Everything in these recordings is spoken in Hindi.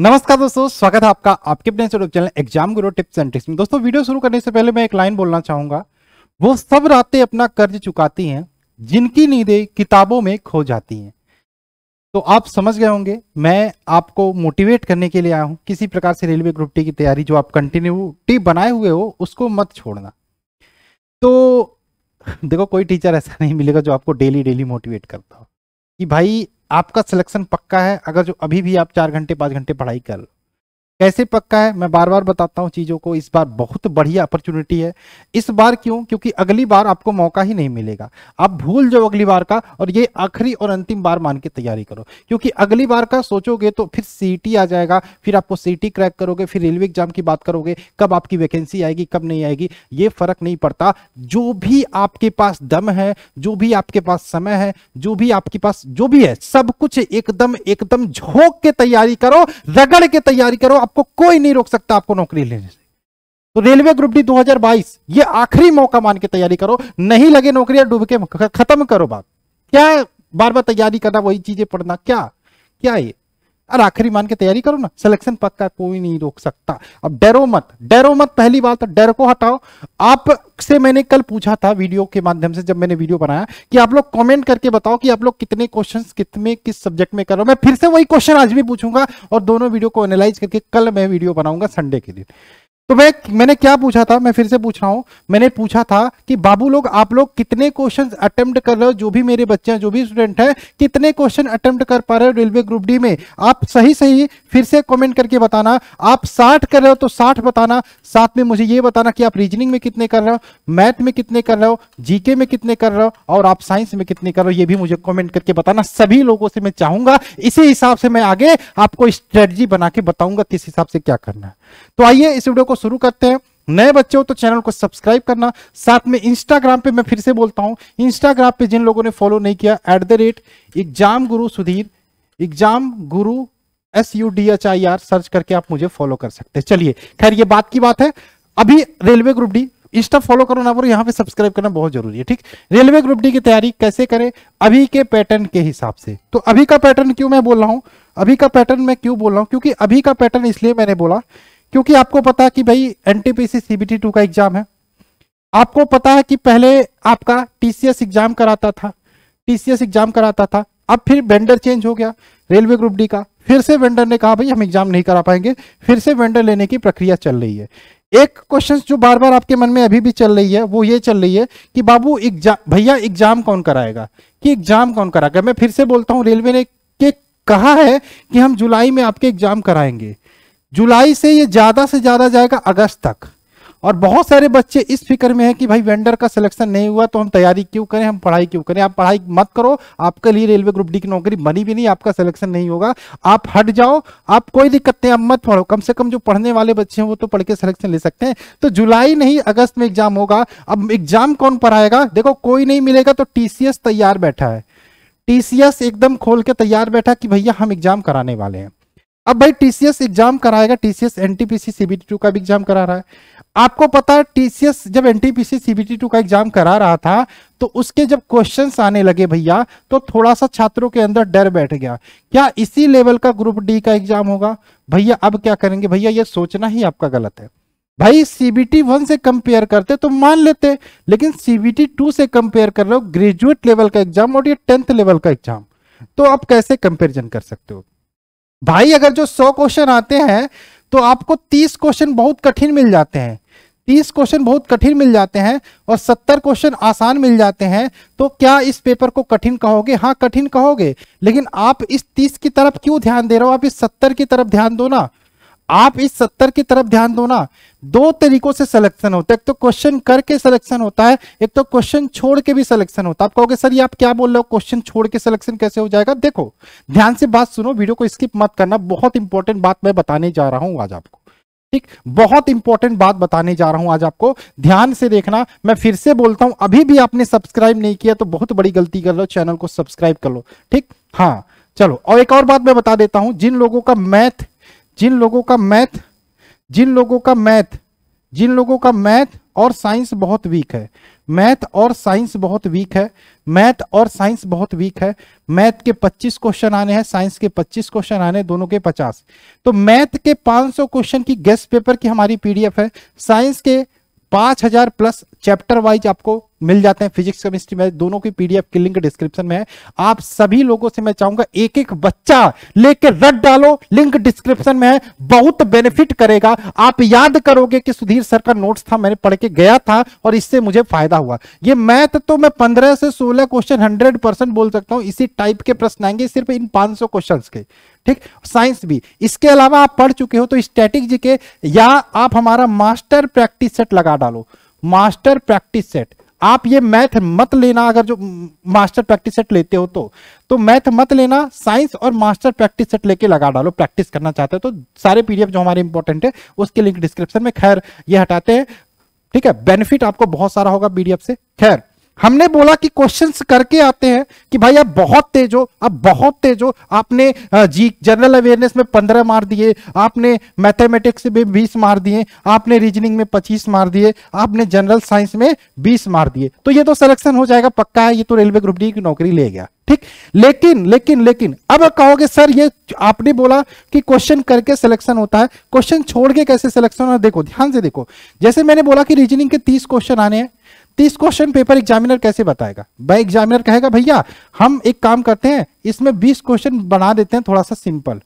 नमस्कार दोस्तों स्वागत है आपका आपके अपने YouTube channel exam guru tips and tricks में दोस्तों वीडियो शुरू करने से पहले मैं एक लाइन बोलना चाहूंगा वो सब रातें अपना कर्ज चुकाती हैं जिनकी नींदें किताबों में खो जाती हैं तो आप समझ गए होंगे मैं आपको मोटिवेट करने के लिए आया हूँ किसी प्रकार से रेलवे ग्रुप टी की तैयारी जो आप कंटिन्यूटी बनाए हुए हो उसको मत छोड़ना तो देखो कोई टीचर ऐसा नहीं मिलेगा जो आपको डेली डेली मोटिवेट करता हो कि भाई आपका सिलेक्शन पक्का है अगर जो अभी भी आप चार घंटे पाँच घंटे पढ़ाई कर कैसे पक्का है मैं बार बार बताता हूं चीज़ों को इस बार बहुत बढ़िया अपॉर्चुनिटी है इस बार क्यों क्योंकि अगली बार आपको मौका ही नहीं मिलेगा आप भूल जाओ अगली बार का और ये आखिरी और अंतिम बार मान के तैयारी करो क्योंकि अगली बार का सोचोगे तो फिर सीटी e आ जाएगा फिर आपको सीटी e क्रैक करोगे फिर रेलवे एग्जाम की बात करोगे कब आपकी वैकेंसी आएगी कब नहीं आएगी ये फर्क नहीं पड़ता जो भी आपके पास दम है जो भी आपके पास समय है जो भी आपके पास जो भी है सब कुछ एकदम एकदम झोंक के तैयारी करो रगड़ के तैयारी करो आपको कोई नहीं रोक सकता आपको नौकरी लेने से तो रेलवे ग्रुप डी 2022 ये आखिरी मौका मान के तैयारी करो नहीं लगे नौकरियां डूब के खत्म करो बात क्या बार बार तैयारी करना वही चीजें पढ़ना क्या क्या ये अरे आखिरी मान के तैयारी करो ना सिलेक्शन पक्का कोई नहीं रोक सकता अब डरो मत डरो मत पहली बात तो डर को हटाओ आप से मैंने कल पूछा था वीडियो के माध्यम से जब मैंने वीडियो बनाया कि आप लोग कमेंट करके बताओ कि आप लोग कितने क्वेश्चन कितने किस सब्जेक्ट में करो मैं फिर से वही क्वेश्चन आज भी पूछूंगा और दोनों वीडियो को एनालाइज करके कल मैं वीडियो बनाऊंगा संडे के दिन तो मैं मैंने क्या पूछा था मैं फिर से पूछ रहा हूं मैंने पूछा था कि बाबू लोग आप लोग कितने क्वेश्चन अटेम्प्ट कर रहे हो जो भी मेरे बच्चे हैं जो भी स्टूडेंट हैं कितने क्वेश्चन अटेम्प्ट कर पा रहे हो रेलवे ग्रुप डी में आप सही सही फिर से कमेंट करके बताना आप साठ कर रहे हो तो साठ बताना साथ में मुझे ये बताना कि आप रीजनिंग में कितने कर रहे हो मैथ में कितने कर रहे हो जीके में कितने कर रहे हो और आप साइंस में कितने कर रहे हो ये भी मुझे कॉमेंट करके बताना सभी लोगों से मैं चाहूंगा इसी हिसाब से मैं आगे आपको स्ट्रेटजी बना के बताऊंगा किस हिसाब से क्या करना है तो आइए इस वीडियो को शुरू करते हैं नए बच्चे हो तो चैनल को सब्सक्राइब करना साथ में इंस्टाग्राम पे मैं फिर से बोलता हूं इंस्टाग्राम पे जिन लोगों ने फॉलो नहीं किया at the rate exam guru Sudhir exam guru S U D H I R search करके आप मुझे फॉलो कर सकते हैं चलिए खैर ये बात की बात है अभी railway group D Insta follow करो ना बोलो यहाँ पे सब्सक्राइब करना बहुत जरूरी है ठीक रेलवे ग्रुप डी की तैयारी कैसे करें अभी के पैटर्न के हिसाब से तो अभी का पैटर्न क्यों मैं बोल रहा हूँ अभी का पैटर्न मैं क्यों बोल रहा हूँ क्योंकि अभी का पैटर्न इसलिए मैंने बोला क्योंकि आपको पता है कि भाई एनटीपीसी सीबीटी टू का एग्जाम है आपको पता है कि पहले आपका टीसीएस एग्जाम कराता था टीसीएस एग्जाम कराता था अब फिर वेंडर चेंज हो गया रेलवे ग्रुप डी का फिर से वेंडर ने कहा भाई हम एग्जाम नहीं करा पाएंगे फिर से वेंडर लेने की प्रक्रिया चल रही है एक क्वेश्चन जो बार बार आपके मन में अभी भी चल रही है वो ये चल रही है कि बाबू एग्जाम भैया एग्जाम कौन कराएगा कि एग्जाम कौन कराएगा मैं फिर से बोलता हूँ रेलवे ने के कहा है कि हम जुलाई में आपके एग्जाम कराएंगे जुलाई से ये ज़्यादा से ज़्यादा जाएगा अगस्त तक और बहुत सारे बच्चे इस फिक्र में हैं कि भाई वेंडर का सिलेक्शन नहीं हुआ तो हम तैयारी क्यों करें हम पढ़ाई क्यों करें आप पढ़ाई मत करो आपके लिए रेलवे ग्रुप डी की नौकरी बनी भी नहीं आपका सिलेक्शन नहीं होगा आप हट जाओ आप कोई दिक्कत नहीं आप मत पढ़ो कम से कम जो पढ़ने वाले बच्चे हैं वो तो पढ़ के सिलेक्शन ले सकते हैं तो जुलाई नहीं अगस्त में एग्जाम होगा अब एग्जाम कौन पढ़ाएगा देखो कोई नहीं मिलेगा तो टी तैयार बैठा है टी एकदम खोल के तैयार बैठा कि भैया हम एग्जाम कराने वाले हैं अब भाई टीसीएस एग्जाम कराएगा टीसीएस एनटीपीसी सीबीटी टू का भी एग्जाम करा रहा है आपको पता है टीसीएस जब एनटीपीसी सीबीटी टू का एग्जाम करा रहा था तो उसके जब क्वेश्चंस आने लगे भैया तो थोड़ा सा छात्रों के अंदर डर बैठ गया क्या इसी लेवल का ग्रुप डी का एग्जाम होगा भैया अब क्या करेंगे भैया ये सोचना ही आपका गलत है भाई सीबीटी वन से कंपेयर करते तो मान लेते लेकिन सीबीटी टू से कंपेयर कर रहे हो ग्रेजुएट लेवल का एग्जाम और ये टेंथ लेवल का एग्जाम तो आप कैसे कंपेरिजन कर सकते हो भाई अगर जो सौ क्वेश्चन आते हैं तो आपको तीस क्वेश्चन बहुत कठिन मिल जाते हैं तीस क्वेश्चन बहुत कठिन मिल जाते हैं और सत्तर क्वेश्चन आसान मिल जाते हैं तो क्या इस पेपर को कठिन कहोगे हाँ कठिन कहोगे लेकिन आप इस तीस की तरफ क्यों ध्यान दे रहे हो आप इस सत्तर की तरफ ध्यान दो ना आप इस सत्तर की तरफ ध्यान दो ना दो तरीकों से सिलेक्शन होता है एक तो क्वेश्चन करके सिलेक्शन होता है एक तो क्वेश्चन छोड़ के भी सिलेक्शन होता है आप कहोगे सर ये आप क्या बोल रहे हो क्वेश्चन छोड़ के सिलेक्शन कैसे हो जाएगा देखो ध्यान से बात सुनो वीडियो को स्किप मत करना बहुत इंपॉर्टेंट बात मैं बताने जा रहा हूं आज आपको ठीक बहुत इंपॉर्टेंट बात बताने जा रहा हूं आज आपको ध्यान से देखना मैं फिर से बोलता हूं अभी भी आपने सब्सक्राइब नहीं किया तो बहुत बड़ी गलती कर लो चैनल को सब्सक्राइब कर लो ठीक हाँ चलो और एक और बात मैं बता देता हूं जिन लोगों का मैथ जिन लोगों का मैथ जिन लोगों का मैथ जिन लोगों का मैथ और साइंस बहुत वीक है मैथ और साइंस बहुत वीक है मैथ और साइंस बहुत वीक है मैथ के 25 क्वेश्चन आने हैं साइंस के 25 क्वेश्चन आने दोनों के 50 तो मैथ के 500 क्वेश्चन की गेस्ट पेपर की हमारी पीडीएफ है साइंस के 5000 प्लस चैप्टर वाइज आपको मिल जाते हैं फिजिक्स केमिस्ट्री में दोनों की पीडीएफ की लिंक डिस्क्रिप्शन में है आप सभी लोगों से मैं चाहूंगा एक एक बच्चा लेके रट डालो लिंक डिस्क्रिप्शन में है बहुत बेनिफिट करेगा आप याद करोगे कि सुधीर सर का नोट्स था मैंने पढ़ के गया था और इससे मुझे फायदा हुआ ये मैथ तो मैं पंद्रह से सोलह क्वेश्चन हंड्रेड बोल सकता हूँ इसी टाइप के प्रश्न आएंगे सिर्फ इन पांच क्वेश्चन के ठीक साइंस भी इसके अलावा आप पढ़ चुके हो तो स्टैटिक जी के या आप हमारा मास्टर प्रैक्टिस सेट लगा डालो मास्टर प्रैक्टिस सेट आप ये मैथ मत लेना अगर जो मास्टर प्रैक्टिस सेट लेते हो तो तो मैथ मत लेना साइंस और मास्टर प्रैक्टिस सेट लेके लगा डालो प्रैक्टिस करना चाहते हो तो सारे पीडीएफ जो हमारे इंपॉर्टेंट है उसके लिंक डिस्क्रिप्शन में खैर ये हटाते हैं ठीक है बेनिफिट आपको बहुत सारा होगा पीडीएफ से खैर हमने बोला कि क्वेश्चंस करके आते हैं कि भाई आप बहुत तेज हो आप बहुत तेज हो आपने जी जनरल अवेयरनेस में पंद्रह मार दिए आपने मैथमेटिक्स में बीस मार दिए आपने रीजनिंग में पच्चीस मार दिए आपने जनरल साइंस में बीस मार दिए तो ये तो सिलेक्शन हो जाएगा पक्का है ये तो रेलवे ग्रुप डी की नौकरी ले गया ठीक लेकिन लेकिन लेकिन अब कहोगे सर ये आपने बोला कि क्वेश्चन करके सिलेक्शन होता है क्वेश्चन छोड़ के कैसे सिलेक्शन होता है देखो ध्यान से देखो जैसे मैंने बोला कि रीजनिंग के तीस क्वेश्चन आने हैं तीस क्वेश्चन पेपर एग्जामिनर कैसे बताएगा भाई एग्जामिनर कहेगा भैया हम एक काम करते हैं इसमें बीस क्वेश्चन बना देते हैं थोड़ा सा सिंपल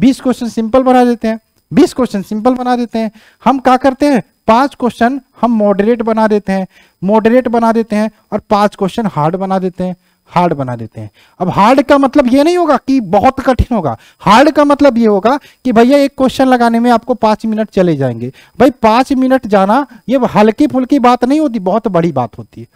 बीस क्वेश्चन सिंपल बना देते हैं बीस क्वेश्चन सिंपल बना देते हैं हम क्या करते हैं पांच क्वेश्चन हम मॉडरेट बना देते हैं मॉडरेट बना देते हैं और पांच क्वेश्चन हार्ड बना देते हैं हार्ड बना देते हैं अब हार्ड का मतलब ये नहीं होगा कि बहुत कठिन होगा हार्ड का मतलब ये होगा कि भैया एक क्वेश्चन लगाने में आपको पांच मिनट चले जाएंगे भाई पांच मिनट जाना ये हल्की फुल्की बात नहीं होती बहुत बड़ी बात होती है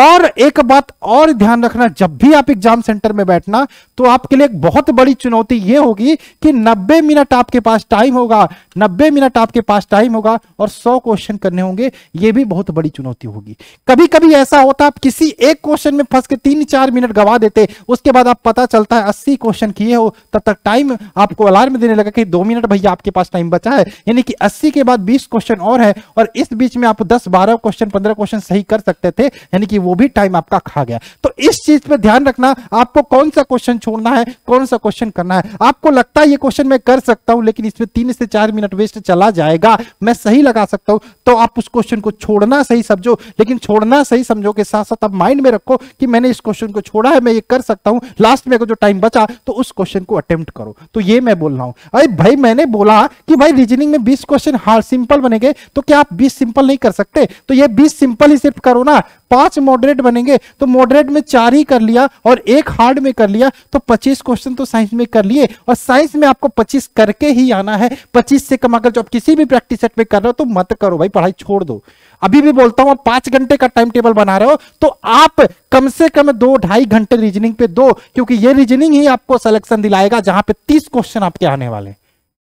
और एक बात और ध्यान रखना जब भी आप एग्जाम सेंटर में बैठना तो आपके लिए एक बहुत बड़ी चुनौती यह होगी कि 90 मिनट आपके पास टाइम होगा 90 मिनट आपके पास टाइम होगा और 100 क्वेश्चन करने होंगे यह भी बहुत बड़ी चुनौती होगी कभी कभी ऐसा होता आप किसी एक क्वेश्चन में फंस के तीन चार मिनट गवा देते उसके बाद आप पता चलता है अस्सी क्वेश्चन किए हो तब तक टाइम आपको अलार्म देने लगा कि दो मिनट भैया आपके पास टाइम बचा है यानी कि अस्सी के बाद बीस क्वेश्चन और है और इस बीच में आप दस बारह क्वेश्चन पंद्रह क्वेश्चन सही कर सकते थे यानी कि वो भी टाइम आपका खा गया तो इस चीज पे ध्यान रखना आपको कौन सा क्वेश्चन छोड़ना है कौन सा क्वेश्चन करना है आपको लगता है ये क्वेश्चन मैं कर सकता हूं लेकिन इसमें तीन से चार मिनट वेस्ट चला जाएगा मैं सही लगा सकता हूं तो आप उस क्वेश्चन को छोड़ना सही समझो लेकिन छोड़ना सही समझो के साथ साथ आप माइंड में रखो कि मैंने इस क्वेश्चन को छोड़ा है मैं ये कर सकता हूं लास्ट में जो टाइम बचा तो उस क्वेश्चन को अटेम्प्ट करो तो ये मैं बोल रहा हूं अरे भाई मैंने बोला कि भाई रीजनिंग में बीस क्वेश्चन हार्ड सिंपल बनेंगे तो क्या आप बीस सिंपल नहीं कर सकते तो ये बीस सिंपल ही सिर्फ करो ना पांच मॉडरेट बनेंगे तो मॉडरेट में चार ही कर लिया और एक हार्ड में कर लिया तो पच्चीस क्वेश्चन तो साइंस में कर लिए और साइंस में आपको पच्चीस करके ही आना है पच्चीस से कमाकर जो आप किसी भी प्रैक्टिस सेट में कर रहे हो तो मत करो भाई पढ़ाई छोड़ दो अभी भी बोलता हूं पांच घंटे का टाइम टेबल बना रहे हो तो आप कम से कम दो ढाई घंटे रीजनिंग पे दो क्योंकि ये रीजनिंग ही आपको सिलेक्शन दिलाएगा जहां पे तीस क्वेश्चन आपके आने वाले हैं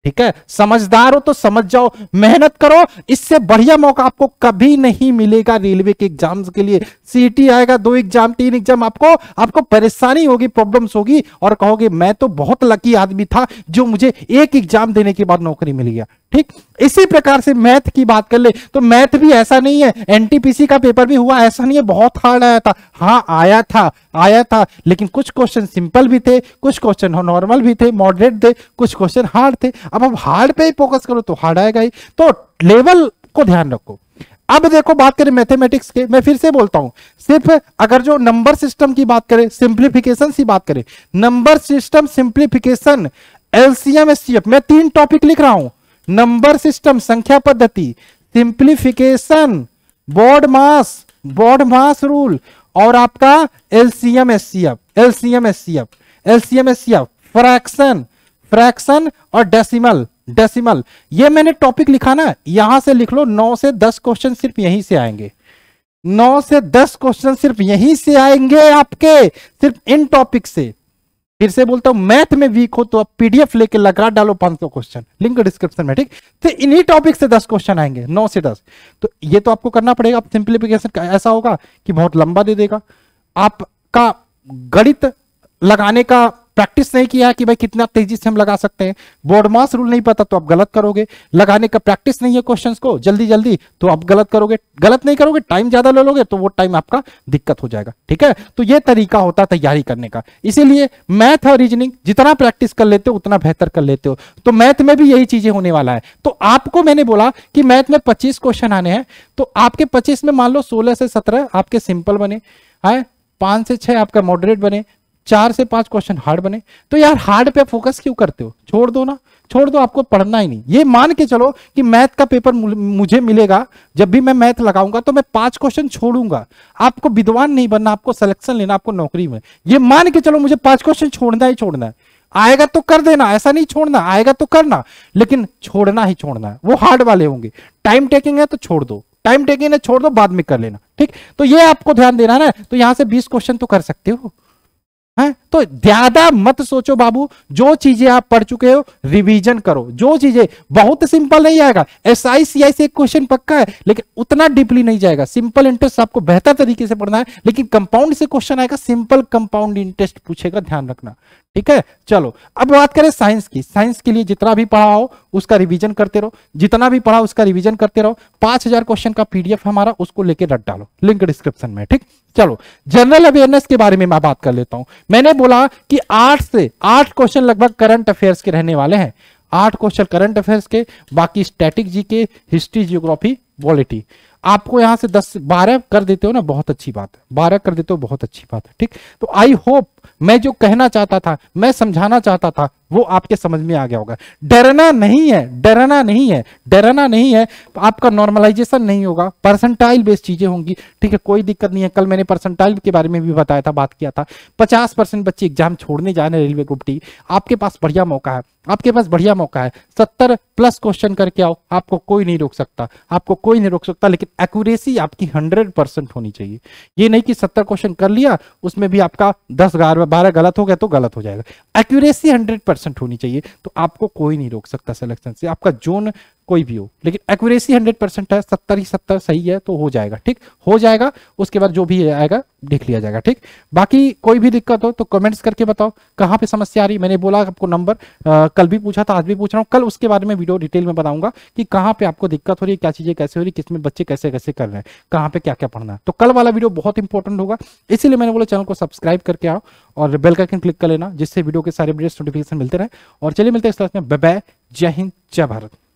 ठीक है समझदार हो तो समझ जाओ मेहनत करो इससे बढ़िया मौका आपको कभी नहीं मिलेगा रेलवे के एग्जाम्स के लिए सीटी आएगा दो एग्जाम तीन एग्जाम आपको आपको परेशानी होगी प्रॉब्लम्स होगी और कहोगे मैं तो बहुत लकी आदमी था जो मुझे एक एग्जाम देने के बाद नौकरी मिल गया ठीक इसी प्रकार से मैथ की बात कर ले तो मैथ भी ऐसा नहीं है एनटीपीसी का पेपर भी हुआ ऐसा नहीं है बहुत हार्ड आया था हाँ आया था आया था लेकिन कुछ क्वेश्चन सिंपल भी थे कुछ क्वेश्चन नॉर्मल भी थे मॉडरेट थे कुछ क्वेश्चन हार्ड थे अब अब हार्ड पे ही फोकस करो तो हार्ड आएगा ही तो लेवल को ध्यान रखो अब देखो बात करें मैथमेटिक्स के मैं फिर से बोलता हूं सिर्फ अगर जो नंबर सिस्टम की बात करें सिंप्लीफिकेशन की बात करें number system simplification LCM S मैं तीन टॉपिक लिख रहा हूं नंबर सिस्टम संख्या पद्धति simplification BODMAS BODMAS rule और आपका LCM F LCM F LCM F fraction fraction और डेसिमल डेसिमल ये मैंने टॉपिक लिखा ना यहां से लिख लो नौ से दस क्वेश्चन सिर्फ यहीं से आएंगे नौ से दस क्वेश्चन सिर्फ यहीं से आएंगे आपके सिर्फ इन टॉपिक से फिर से बोलता हूं मैथ में वीक हो तो आप पीडीएफ लेके लगा डालो पांच सौ क्वेश्चन लिंक डिस्क्रिप्शन में ठीक तो इन्हीं टॉपिक से दस क्वेश्चन आएंगे नौ से दस तो ये तो आपको करना पड़ेगा आप सिंप्लीफिकेशन ऐसा होगा कि बहुत लंबा दे देगा आपका गणित लगाने का प्रैक्टिस नहीं किया कि भाई कितना तेजी से हम लगा सकते हैं बोर्ड मास रूल नहीं पता तो आप गलत करोगे लगाने का प्रैक्टिस नहीं है क्वेश्चन को जल्दी जल्दी तो आप गलत करोगे गलत नहीं करोगे टाइम ज्यादा ले लोगे तो वो टाइम आपका दिक्कत हो जाएगा ठीक है तो ये तरीका होता है तैयारी करने का इसीलिए मैथ और रीजनिंग जितना प्रैक्टिस कर लेते हो उतना बेहतर कर लेते हो तो मैथ में भी यही चीजें होने वाला है तो आपको मैंने बोला कि मैथ में पच्चीस क्वेश्चन आने हैं तो आपके पच्चीस में मान लो सोलह से सत्रह आपके सिंपल बने पांच से छह आपका मॉडरेट बने चार से पांच क्वेश्चन हार्ड बने तो यार हार्ड पे फोकस क्यों करते हो छोड़ दो ना छोड़ दो आपको पढ़ना ही नहीं ये मान के चलो कि मैथ का पेपर मुझे मिलेगा जब भी मैं मैथ लगाऊंगा तो मैं पांच क्वेश्चन छोड़ूंगा आपको विद्वान नहीं बनना आपको सिलेक्शन लेना आपको नौकरी में ये मान के चलो मुझे पांच क्वेश्चन छोड़ना ही छोड़ना है आएगा तो कर देना ऐसा नहीं छोड़ना आएगा तो करना लेकिन छोड़ना ही छोड़ना है वो हार्ड वाले होंगे टाइम टेकिंग है तो छोड़ दो टाइम टेकिंग है छोड़ दो बाद में कर लेना ठीक तो ये आपको ध्यान देना है ना तो यहां से बीस क्वेश्चन तो कर सकते हो है तो ज्यादा मत सोचो बाबू जो चीजें आप पढ़ चुके हो रिवीजन करो जो चीजें बहुत सिंपल नहीं आएगा एस आई सी आई से क्वेश्चन पक्का है लेकिन उतना डीपली नहीं जाएगा सिंपल इंटरेस्ट आपको बेहतर तरीके से पढ़ना है लेकिन कंपाउंड से क्वेश्चन आएगा सिंपल कंपाउंड इंटरेस्ट पूछेगा ध्यान रखना ठीक है चलो अब बात करें साइंस की साइंस के लिए जितना भी पढ़ा हो उसका रिविजन करते रहो जितना भी पढ़ा उसका रिविजन करते रहो पांच हजार क्वेश्चन का पीडीएफ हमारा उसको लेके रट डालो लिंक डिस्क्रिप्शन में ठीक चलो जनरल अवेयरनेस के बारे में मैं बात कर लेता हूं मैंने बोला कि आठ से आठ क्वेश्चन लगभग करंट अफेयर्स के रहने वाले हैं आठ क्वेश्चन करंट अफेयर्स के बाकी स्टैटिक जी के हिस्ट्री जियोग्राफी वॉलिटी आपको यहां से दस बारह कर देते हो ना बहुत अच्छी बात है बारह कर देते हो बहुत अच्छी बात है ठीक तो आई होप मैं जो कहना चाहता था मैं समझाना चाहता था वो आपके समझ में आ गया होगा डरना नहीं है डरना नहीं है डरना नहीं है आपका नॉर्मलाइजेशन नहीं होगा परसेंटाइल बेस्ड चीजें होंगी ठीक है कोई दिक्कत नहीं है कल मैंने परसेंटाइल के बारे में भी बताया था बात किया था पचास परसेंट बच्चे एग्जाम छोड़ने जा रहे हैं रेलवे ग्रुप डी आपके पास बढ़िया मौका है आपके पास बढ़िया मौका है सत्तर प्लस क्वेश्चन करके आओ आपको कोई नहीं रोक सकता आपको कोई नहीं रोक सकता लेकिन एक्यूरेसी आपकी हंड्रेड परसेंट होनी चाहिए ये नहीं कि सत्तर क्वेश्चन कर लिया उसमें भी आपका दस बारह गलत हो गया तो गलत हो जाएगा एक्यूरेसी हंड्रेड परसेंट होनी चाहिए तो आपको कोई नहीं रोक सकता सिलेक्शन से आपका जोन कोई भी हो लेकिन एक्यूरेसी हंड्रेड परसेंट है सत्तर ही सत्तर सही है तो हो जाएगा ठीक हो जाएगा उसके बाद जो भी आएगा देख लिया जाएगा ठीक बाकी कोई भी दिक्कत हो तो कमेंट्स करके बताओ कहाँ पे समस्या आ रही मैंने बोला आपको नंबर कल भी पूछा था आज भी पूछ रहा हूँ कल उसके बारे में वीडियो डिटेल में बताऊंगा कि कहाँ पे आपको दिक्कत हो रही है क्या चीजें कैसे हो रही है किसमें बच्चे कैसे कैसे कर रहे हैं कहाँ पे क्या क्या पढ़ना है तो कल वाला वीडियो बहुत इंपॉर्टेंट होगा इसीलिए मैंने बोला चैनल को सब्सक्राइब करके आओ और बेल का क्लिक कर लेना जिससे वीडियो के सारे अपडेट्स नोटिफिकेशन मिलते रहे और चलिए मिलते हैं इस क्लास में बाय जय हिंद जय भारत